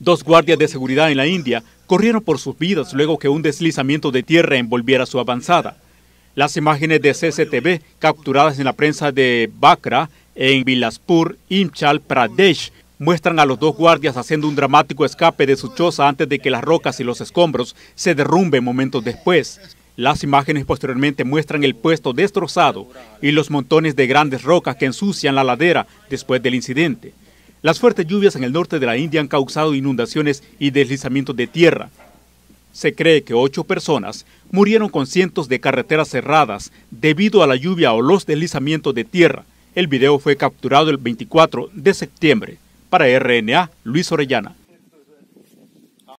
Dos guardias de seguridad en la India corrieron por sus vidas luego que un deslizamiento de tierra envolviera su avanzada. Las imágenes de CCTV capturadas en la prensa de Bakra en Bilaspur, Imchal Pradesh, muestran a los dos guardias haciendo un dramático escape de su choza antes de que las rocas y los escombros se derrumben momentos después. Las imágenes posteriormente muestran el puesto destrozado y los montones de grandes rocas que ensucian la ladera después del incidente. Las fuertes lluvias en el norte de la India han causado inundaciones y deslizamientos de tierra. Se cree que ocho personas murieron con cientos de carreteras cerradas debido a la lluvia o los deslizamientos de tierra. El video fue capturado el 24 de septiembre. Para RNA, Luis Orellana.